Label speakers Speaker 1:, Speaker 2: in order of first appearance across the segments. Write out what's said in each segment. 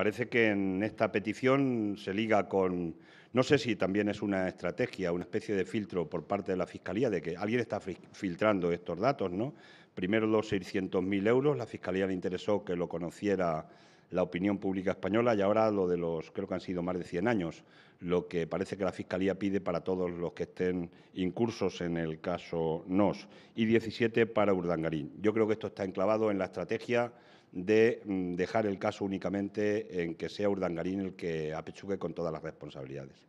Speaker 1: Parece que en esta petición se liga con, no sé si también es una estrategia, una especie de filtro por parte de la Fiscalía de que alguien está filtrando estos datos, ¿no? Primero los 600.000 euros, la Fiscalía le interesó que lo conociera la opinión pública española y ahora lo de los, creo que han sido más de 100 años, lo que parece que la Fiscalía pide para todos los que estén incursos en el caso NOS y 17 para Urdangarín. Yo creo que esto está enclavado en la estrategia de mm, dejar el caso únicamente en que sea Urdangarín el que apechugue con todas las responsabilidades.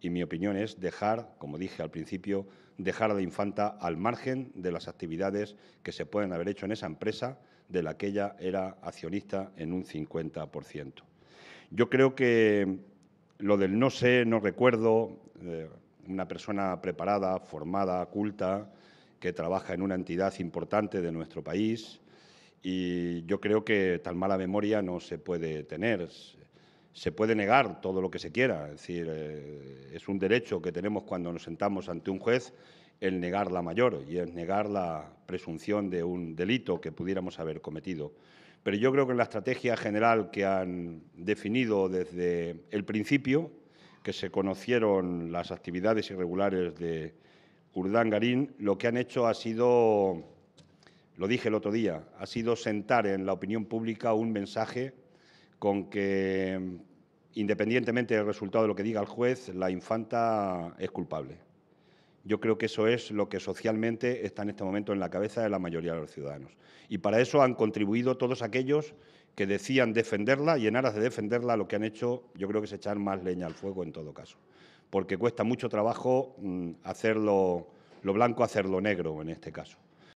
Speaker 1: Y mi opinión es dejar, como dije al principio, dejar a la infanta al margen de las actividades que se pueden haber hecho en esa empresa de la que ella era accionista en un 50%. Yo creo que lo del no sé, no recuerdo, eh, una persona preparada, formada, culta, que trabaja en una entidad importante de nuestro país, y yo creo que tan mala memoria no se puede tener. Se puede negar todo lo que se quiera, es decir, eh, es un derecho que tenemos cuando nos sentamos ante un juez el negar la mayor y el negar la presunción de un delito que pudiéramos haber cometido. Pero yo creo que la estrategia general que han definido desde el principio, que se conocieron las actividades irregulares de Urdán Garín, lo que han hecho ha sido lo dije el otro día, ha sido sentar en la opinión pública un mensaje con que, independientemente del resultado de lo que diga el juez, la infanta es culpable. Yo creo que eso es lo que socialmente está en este momento en la cabeza de la mayoría de los ciudadanos. Y para eso han contribuido todos aquellos que decían defenderla y en aras de defenderla lo que han hecho yo creo que es echar más leña al fuego en todo caso. Porque cuesta mucho trabajo mm, hacerlo, lo blanco hacerlo negro en este caso.